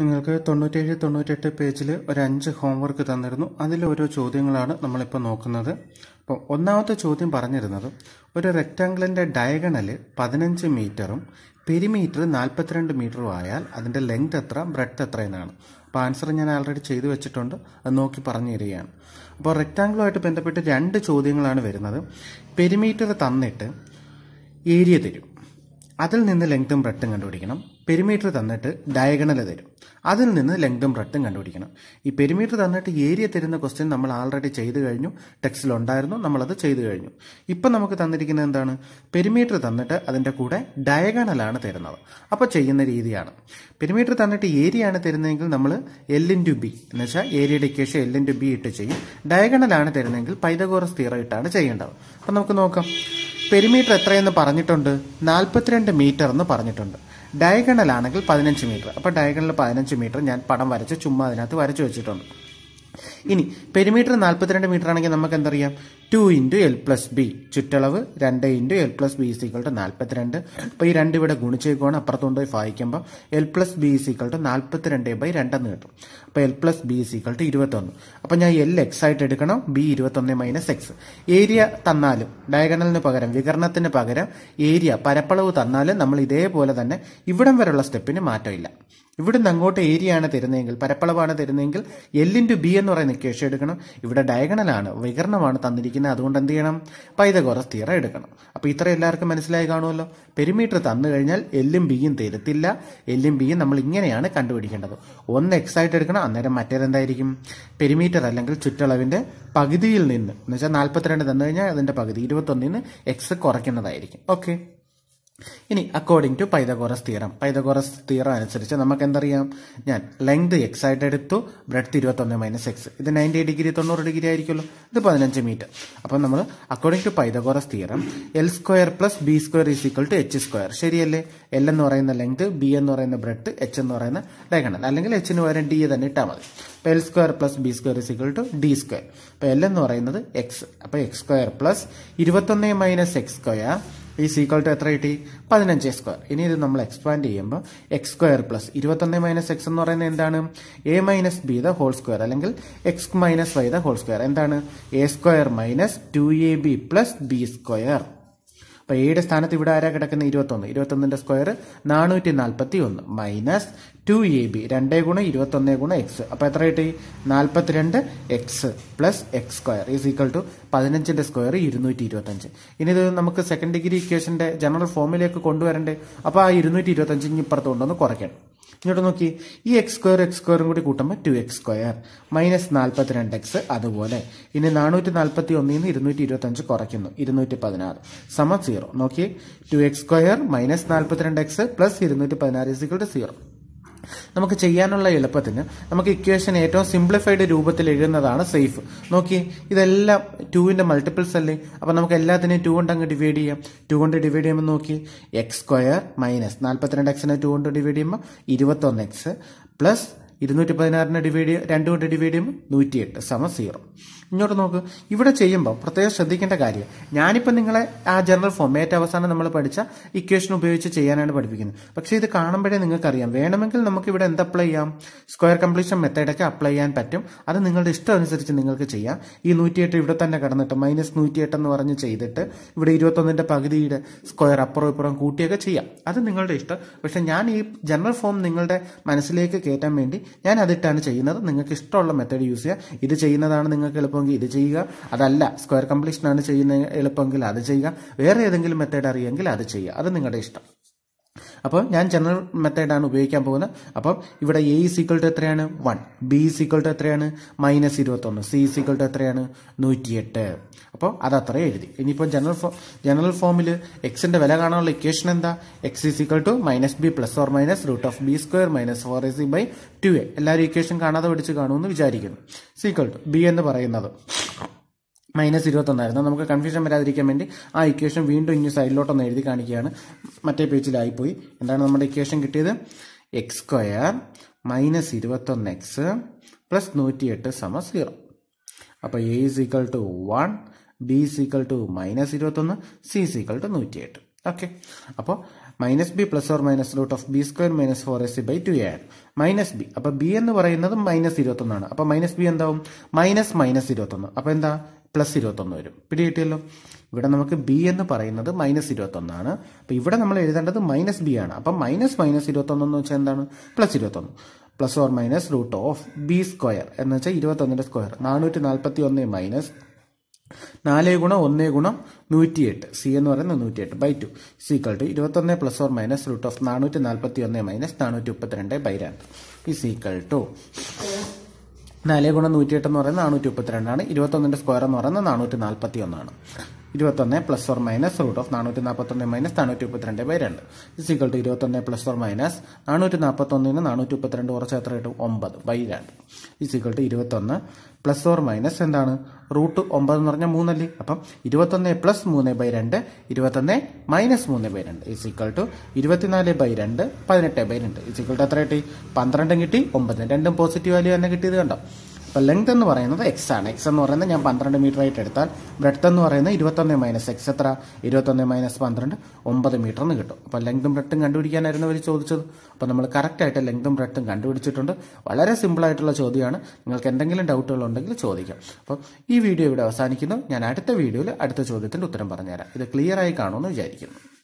നിങ്ങൾക്ക് തൊണ്ണൂറ്റേഴ് തൊണ്ണൂറ്റെട്ട് പേജിൽ ഒരു അഞ്ച് ഹോംവർക്ക് തന്നിരുന്നു അതിൽ ഓരോ ചോദ്യങ്ങളാണ് നമ്മളിപ്പോൾ നോക്കുന്നത് അപ്പോൾ ഒന്നാമത്തെ ചോദ്യം പറഞ്ഞിരുന്നത് ഒരു റെക്റ്റാങ്കിളിൻ്റെ ഡയഗണൽ പതിനഞ്ച് മീറ്ററും പെരിമീറ്റർ നാൽപ്പത്തിരണ്ട് മീറ്ററും ആയാൽ അതിൻ്റെ ലെങ്ത് എത്ര ബ്രെഡ് എത്ര എന്നാണ് അപ്പോൾ ആൻസർ ഞാൻ ആൾറെഡി ചെയ്തു വെച്ചിട്ടുണ്ട് അത് നോക്കി പറഞ്ഞു തരികയാണ് അപ്പോൾ റെക്റ്റാങ്കിളുമായിട്ട് ബന്ധപ്പെട്ട് രണ്ട് ചോദ്യങ്ങളാണ് വരുന്നത് പെരിമീറ്റർ തന്നിട്ട് ഏരിയ തരും അതിൽ നിന്ന് ലെങ്ത്തും ബ്രെഡ്ത്തും കണ്ടുപിടിക്കണം പെരിമീറ്റർ തന്നിട്ട് ഡയഗണൽ തരും അതിൽ നിന്ന് ലെങ്തും ബ്രെത്തും കണ്ടുപിടിക്കണം ഈ പെരിമീറ്റർ തന്നിട്ട് ഏരിയ തരുന്ന ക്വസ്റ്റ്യൻ നമ്മൾ ആൾറെഡി ചെയ്തു കഴിഞ്ഞു ടെക്സ്റ്റിൽ ഉണ്ടായിരുന്നു നമ്മളത് ചെയ്തു കഴിഞ്ഞു ഇപ്പം നമുക്ക് തന്നിരിക്കുന്നത് എന്താണ് പെരിമീറ്റർ തന്നിട്ട് അതിൻ്റെ കൂടെ ഡയഗണലാണ് തരുന്നത് അപ്പോൾ ചെയ്യുന്ന രീതിയാണ് പെരിമീറ്റർ തന്നിട്ട് ഏരിയ ആണ് തരുന്നതെങ്കിൽ നമ്മൾ എൽ ഇൻറ്റു ബി എന്ന് വെച്ചാൽ ഏരിയയുടെ ഇക്വേഷൻ എൽ ഇൻറ്റു ബി ഇട്ട് ചെയ്യും ഡയഗണലാണ് തരുന്നതെങ്കിൽ പൈതഗോറസ് തീറ ഇട്ടാണ് ചെയ്യേണ്ടത് അപ്പം നമുക്ക് നോക്കാം പെരിമീറ്റർ എത്രയെന്ന് പറഞ്ഞിട്ടുണ്ട് നാൽപ്പത്തിരണ്ട് മീറ്റർ എന്ന് പറഞ്ഞിട്ടുണ്ട് ഡയഗണൽ ആണെങ്കിൽ പതിനഞ്ച് മീറ്റർ അപ്പോൾ ഡയഗണൽ പതിനഞ്ച് മീറ്റർ ഞാൻ പടം വരച്ച് ചുമ്മാ അതിനകത്ത് വരച്ച് വെച്ചിട്ടുണ്ട് ഇനി പെരിമീറ്റർ നാൽപ്പത്തിരണ്ട് മീറ്റർ ആണെങ്കിൽ നമുക്ക് എന്തറിയാം two into L plus B ചുറ്റളവ് രണ്ട് into L plus B സീക്കൾ to നാൽപ്പത്തിരണ്ട് അപ്പോൾ ഈ രണ്ട് ഇവിടെ ഗുണിച്ചേക്കുവാണ് അപ്പുറത്തുകൊണ്ട് പോയി വായിക്കുമ്പോൾ എൽ പ്ലസ് ബി സീക്കൾ ടു നാൽപ്പത്തിരണ്ട് ബൈ രണ്ടെന്ന് കിട്ടും അപ്പോൾ എൽ പ്ലസ് ബി സീക്കൾ ടു ഇരുപത്തൊന്ന് അപ്പോൾ ഞാൻ എൽ എക്സ് ആയിട്ട് എടുക്കണം ബി ഇരുപത്തൊന്ന് മൈനസ് എക്സ് ഏരിയ തന്നാലും ഡയഗണലിന് പകരം വികരണത്തിന് പകരം ഏരിയ പരപ്പളവ് തന്നാലും നമ്മൾ ഇതേപോലെ തന്നെ ഇവിടം വരെയുള്ള സ്റ്റെപ്പിന് മാറ്റമില്ല ഇവിടുന്ന് അങ്ങോട്ട് ഏരിയ ആണ് തരുന്നതെങ്കിൽ പരപ്പളവാണ് തരുന്നതെങ്കിൽ എൽ ഇൻറ്റു ബി എന്ന് പറയുന്ന കേഷ് എടുക്കണം ഇവിടെ ഡയഗണലാണ് വികരണമാണ് തന്നിരിക്കുന്നത് അതുകൊണ്ട് എന്ത് ചെയ്യണം പൈതകോറസ് തിയറം എടുക്കണം അപ്പോൾ ഇത്ര എല്ലാവർക്കും മനസ്സിലായി കാണുമല്ലോ പെരിമീറ്റർ തന്നു കഴിഞ്ഞാൽ എല്ലും ബിയും തരത്തില്ല എല്ലും ബിയും നമ്മൾ ഇങ്ങനെയാണ് കണ്ടുപിടിക്കേണ്ടത് ഒന്ന് എക്സ് ആയിട്ട് എടുക്കണം അന്നേരം മറ്റേതെന്തായിരിക്കും പെരിമീറ്റർ അല്ലെങ്കിൽ ചുറ്റളവിൻ്റെ പകുതിയിൽ നിന്ന് എന്ന് വെച്ചാൽ നാൽപ്പത്തിരണ്ട് തന്നു കഴിഞ്ഞാൽ അതിൻ്റെ പകുതി ഇരുപത്തൊന്നിൽ നിന്ന് എക്സ് കുറയ്ക്കുന്നതായിരിക്കും ഓക്കെ ഇനി according to Pythagoras theorem Pythagoras theorem അനുസരിച്ച് നമുക്ക് എന്തറിയാം ഞാൻ ലെങ്ത് എക്സ് ആയിട്ട് എടുത്തു ബ്രെഡ്ത്ത് ഇരുപത്തൊന്ന് മൈനസ് എക്സ് ഇത് നയൻറ്റി ഡിഗ്രി തൊണ്ണൂറ് ഡിഗ്രി ആയിരിക്കുമല്ലോ ഇത് പതിനഞ്ച് മീറ്റർ അപ്പം നമ്മൾ according to Pythagoras theorem L square plus B square is equal to H square ശരിയല്ലേ എൽ എന്ന് പറയുന്ന ലെങ്ത് ബി എന്ന് പറയുന്ന ബ്രെഡ്ത്ത് എച്ച് എന്ന് പറയുന്ന ഡയഗണൽ അല്ലെങ്കിൽ എച്ചിന് പകരം ഡി തന്നെ ഇട്ടാൽ മതി അപ്പോൾ L square plus B square is equal to D square അപ്പോൾ എൽ എന്ന് പറയുന്നത് എക്സ് അപ്പോൾ എക്സ് സ്ക്വയർ പ്ലസ് ഇരുപത്തൊന്ന് minus X square is equal to എത്ര കിട്ടി പതിനഞ്ച് സ്ക്വയർ ഇനി ഇത് നമ്മൾ എക്സ്പാൻഡ് ചെയ്യുമ്പോൾ എക്സ് സ്ക്വയർ പ്ലസ് ഇരുപത്തൊന്ന് മൈനസ് എക്സ് എന്ന് പറയുന്നത് എന്താണ് A minus B the whole square അല്ലെങ്കിൽ X minus Y the whole square എന്താണ് A square minus two A B plus B square അപ്പൊ എയുടെ സ്ഥാനത്ത് ഇവിടെ ആരാ കിടക്കുന്ന ഇരുപത്തൊന്ന് ഇരുപത്തൊന്നിൻ്റെ സ്ക്വയർ നാനൂറ്റി നാൽപ്പത്തി ഒന്ന് മൈനസ് ടു എ ബി രണ്ടേ ഗുണം ഇരുപത്തൊന്ന് ഗുണം എക്സ് അപ്പൊ എത്ര കിട്ടി നാൽപ്പത്തിരണ്ട് X plus X square is equal to പതിനഞ്ചിന്റെ സ്ക്വയർ ഇരുന്നൂറ്റി ഇരുപത്തി അഞ്ച് ഇനി ഇത് നമുക്ക് സെക്കൻഡ് ഡിഗ്രി ഇക്വേഷന്റെ ജനറൽ ഫോമിലേക്ക് കൊണ്ടുവരണ്ടേ അപ്പൊ ആ ഇരുന്നൂറ്റി ഇരുപത്തഞ്ച് ഇപ്പുറത്ത് കൊണ്ടൊന്ന് കുറയ്ക്കണം ഇങ്ങോട്ട് നോക്കി ഈ എക്സ് സ്ക്വയർ എക്സ് സ്ക്വയറും കൂടി കൂട്ടുമ്പോൾ ടു എക്സ് സ്ക്വയർ മൈനസ് നാൽപ്പത്തിരണ്ട് എക്സ് അതുപോലെ ഇനി നാനൂറ്റി നാൽപ്പത്തി ഒന്നിൽ നിന്ന് ഇരുന്നൂറ്റി ഇരുപത്തഞ്ച് കുറയ്ക്കുന്നു ഇരുന്നൂറ്റി പതിനാറ് സമ സീറോ നോക്കി ടു എക്സ് സ്ക്വയർ മൈനസ് നാൽപ്പത്തിരണ്ട് എക്സ് പ്ലസ് ഇരുന്നൂറ്റി പതിനാറ് ഇസിക്വൾ ടു സീറോ നമുക്ക് ചെയ്യാനുള്ള എളുപ്പത്തിന് നമുക്ക് ഇക്വേഷൻ ഏറ്റവും സിംപ്ലിഫൈഡ് രൂപത്തിൽ എഴുതുന്നതാണ് സേഫ് നോക്കി ഇതെല്ലാം ടൂവിൻ്റെ മൾട്ടിപ്പിൾസ് അല്ലേ അപ്പോൾ നമുക്ക് എല്ലാത്തിനെയും ടു കൊണ്ട് അങ്ങ് ഡിവൈഡ് ചെയ്യാം ടു കൊണ്ട് ഡിവൈഡ് ചെയ്യുമ്പോൾ നോക്കി എക്സ് സ്ക്വയർ മൈനസ് നാൽപ്പത്തിരണ്ട് എക്സിനെ ടു കൊണ്ട് ഡിവൈഡ് ചെയ്യുമ്പോൾ ഇരുപത്തൊന്ന് എക്സ് പ്ലസ് ഇരുന്നൂറ്റി പതിനാറിന് ഡിവൈഡ് ചെയ്യുക രണ്ട് കൊണ്ട് ഡിവൈഡ് ചെയ്യുമ്പോൾ എട്ട് സമ സീറോ ഇങ്ങോട്ട് നോക്ക് ഇവിടെ ചെയ്യുമ്പോൾ പ്രത്യേകം ശ്രദ്ധിക്കേണ്ട കാര്യം ഞാനിപ്പോൾ നിങ്ങളെ ആ ജനറൽ ഫോം ഏറ്റവും അവസാനം നമ്മൾ പഠിച്ച ഇക്വേഷൻ ഉപയോഗിച്ച് ചെയ്യാനാണ് പഠിപ്പിക്കുന്നത് പക്ഷേ ഇത് കാണുമ്പോഴേ നിങ്ങൾക്കറിയാം വേണമെങ്കിൽ നമുക്ക് ഇവിടെ എന്ത് അപ്ലൈ ചെയ്യാം സ്ക്വയർ കംപ്ലീഷൻ മെത്തേഡൊക്കെ അപ്ലൈ ചെയ്യാൻ പറ്റും അത് നിങ്ങളുടെ ഇഷ്ടം അനുസരിച്ച് നിങ്ങൾക്ക് ചെയ്യാം ഈ നൂറ്റിയെട്ട് ഇവിടെ തന്നെ കടന്നിട്ട് മൈനസ് നൂറ്റിയെട്ട് എന്ന് പറഞ്ഞ് ചെയ്തിട്ട് ഇവിടെ ഇരുപത്തൊന്നിൻ്റെ പകുതിയുടെ സ്ക്വയർ അപ്പുറം ഇപ്പുറം കൂട്ടിയൊക്കെ ചെയ്യാം അത് നിങ്ങളുടെ ഇഷ്ടം പക്ഷേ ഞാൻ ഈ ജനറൽ ഫോം നിങ്ങളുടെ മനസ്സിലേക്ക് കയറ്റാൻ വേണ്ടി ഞാൻ അതിട്ടാണ് ചെയ്യുന്നത് നിങ്ങൾക്ക് ഇഷ്ടമുള്ള മെത്തേഡ് യൂസ് ചെയ്യാം ഇത് ചെയ്യുന്നതാണ് നിങ്ങൾക്ക് എളുപ്പം എളുപ്പമെങ്കിൽ ഇത് ചെയ്യുക അതല്ല സ്ക്വയർ കംപ്ലീഷനാണ് ചെയ്യുന്നത് എളുപ്പമെങ്കിൽ അത് ചെയ്യുക വേറെ ഏതെങ്കിലും മെത്തേഡ് അറിയാമെങ്കിൽ അത് ചെയ്യുക അത് നിങ്ങളുടെ ഇഷ്ടം അപ്പോൾ ഞാൻ ജനറൽ മെത്തേഡാണ് ഉപയോഗിക്കാൻ പോകുന്നത് അപ്പം ഇവിടെ എ സീക്കൾ ടു എത്രയാണ് വൺ ബി സീക്കൾ ടു എത്രയാണ് മൈനസ് ഇരുപത്തൊന്ന് സി സീക്കൾ ടു എത്രയാണ് നൂറ്റിയെട്ട് അപ്പോൾ അത് അത്രയും എഴുതി ഇനിയിപ്പോൾ ജനറൽ ഫോ ജനറൽ ഫോമിൽ എക്സിന്റെ വില കാണാനുള്ള ഇക്വേഷൻ എന്താ X is equal to minus B plus or minus root of B square minus four A C by two A എല്ലാവരും ഇക്വേഷൻ കാണാതെ പഠിച്ച് കാണുമെന്ന് വിചാരിക്കുന്നു സീക്വൽ ടു ബി എന്ന് പറയുന്നത് മൈനസ് ഇരുപത്തൊന്നായിരുന്നു നമുക്ക് കൺഫ്യൂഷൻ വരാതിരിക്കാൻ വേണ്ടി ആ ഇക്വേഷൻ വീണ്ടും ഇനി സൈഡിലോട്ടൊന്ന് എഴുതി കാണിക്കുകയാണ് മറ്റേ പേജിലായിപ്പോയി എന്താണ് നമ്മുടെ ഇക്വേഷൻ കിട്ടിയത് എക്സ് സ്ക്വയർ മൈനസ് ഇരുപത്തൊന്ന് എക്സ് പ്ലസ് നൂറ്റിയെട്ട് സമ സീറോ അപ്പോൾ A is equal to one B is equal to minus ഇരുപത്തൊന്ന് സി ഇസ് ഈക്വൽ ടു നൂറ്റിയെട്ട് ഓക്കെ അപ്പോൾ minus B plus or minus root of B square minus four A C by two A minus B അപ്പോൾ B എന്ന് പറയുന്നത് minus ഇരുപത്തൊന്നാണ് അപ്പോൾ minus B എന്താവും minus minus ഇരുപത്തൊന്ന് അപ്പോൾ എന്താ പ്ലസ് ഇരുപത്തൊന്ന് വരും പിടി കിട്ടിയല്ലോ ഇവിടെ നമുക്ക് ബി എന്ന് പറയുന്നത് മൈനസ് ഇരുപത്തൊന്നാണ് അപ്പോൾ ഇവിടെ നമ്മൾ എഴുതേണ്ടത് മൈനസ് ബി ആണ് അപ്പം മൈനസ് മൈനസ് ഇരുപത്തൊന്ന് എന്ന് വെച്ചാൽ എന്താണ് പ്ലസ് ഇരുപത്തൊന്ന് plus or minus root of B square എന്ന് വെച്ചാൽ ഇരുപത്തൊന്നിൻ്റെ സ്ക്വയർ നാനൂറ്റി നാൽപ്പത്തി ഒന്ന് മൈനസ് നാല് ഗുണം ഒന്ന് ഗുണം നൂറ്റിയെട്ട് സി എന്ന് പറയുന്നത് നൂറ്റിയെട്ട് ബൈ ടു സീക്വൽ ടു ഇരുപത്തൊന്ന് plus or minus root of നാനൂറ്റി നാൽപ്പത്തി ഒന്ന് മൈനസ് നാനൂറ്റി മുപ്പത്തിരണ്ട് ബൈ രണ്ട് ഈ സീക്വൽ ടു നാല് ഗുണം നൂറ്റിയെട്ട് എന്ന് പറയുന്നത് നാനൂറ്റി മുപ്പത്തിരണ്ടാണ് ഇരുപത്തൊന്നിൻ്റെ സ്ക്വയർ എന്ന് പറയുന്നത് നാനൂറ്റി നാൽപ്പത്തി ഒന്നാണ് ഇരുപത്തൊന്ന് plus or minus root of നാനൂറ്റി നാൽപ്പത്തൊന്ന് മൈനസ് നാനൂറ്റി മുപ്പത്തിരണ്ട് ബൈ രണ്ട് ഇസിക്കൾ ടു ഇരുപത്തൊന്ന് പ്ലസ് ഓർ മൈനസ് നാനൂറ്റി നാൽപ്പത്തൊന്നിന് നാനൂറ്റി മുപ്പത്തിരണ്ട് കുറച്ച് എത്ര കിട്ടും ഒമ്പത് ബൈ രണ്ട് ഇസിക്കൾ ടു ഇരുപത്തൊന്ന് പ്ലസ് ഓർ മൈനസ് എന്താണ് റൂട്ട് ഒമ്പത് എന്ന് പറഞ്ഞാൽ മൂന്നല്ലേ അപ്പം ഇരുപത്തൊന്ന് പ്ലസ് മൂന്ന് ബൈ രണ്ട് ഇരുപത്തൊന്ന് മൈനസ് മൂന്ന് ബൈ രണ്ട് ഇസ് ഈക്വൽ ടു ഇരുപത്തിനാല് ബൈ രണ്ട് പതിനെട്ട് ബൈ രണ്ട് ഇസ് ഈക്വൽ ടു എത്ര കിട്ടി പന്ത്രണ്ടും കിട്ടി ഒമ്പത് രണ്ടും പോസിറ്റീവ് വാല്യൂ തന്നെ കിട്ടിയത് കണ്ടോ അപ്പോൾ ലെങ്ത് എന്ന് പറയുന്നത് എക്സ് ആണ് എക്സ് എന്ന് പറയുന്നത് ഞാൻ പന്ത്രണ്ട് മീറ്റർ ആയിട്ട് എടുത്താൽ ബ്രെഡ്ത്ത് എന്ന് പറയുന്നത് ഇരുപത്തൊന്ന് മൈനസ് എക്സ് എത്ര ഇരുപത്തൊന്ന് മൈനസ് പന്ത്രണ്ട് ഒമ്പത് മീറ്റർ എന്ന് കിട്ടും അപ്പോൾ ലെങ്തും ബ്രെഡ്ത്തും കണ്ടുപിടിക്കാനായിരുന്നു അവർ ചോദിച്ചത് അപ്പോൾ നമ്മൾ കറക്റ്റായിട്ട് ലെങ്തും ബ്രെഡ്ത്തും കണ്ടുപിടിച്ചിട്ടുണ്ട് വളരെ സിമ്പിളായിട്ടുള്ള ചോദ്യമാണ് നിങ്ങൾക്ക് എന്തെങ്കിലും ഡൗട്ടുകൾ ഉണ്ടെങ്കിൽ ചോദിക്കാം അപ്പോൾ ഈ വീഡിയോ ഇവിടെ അവസാനിക്കുന്നു ഞാൻ അടുത്ത വീഡിയോയിൽ അടുത്ത ചോദ്യത്തിൻ്റെ ഉത്തരം പറഞ്ഞുതരാം ഇത് ക്ലിയർ ആയി കാണുമെന്ന് വിചാരിക്കുന്നു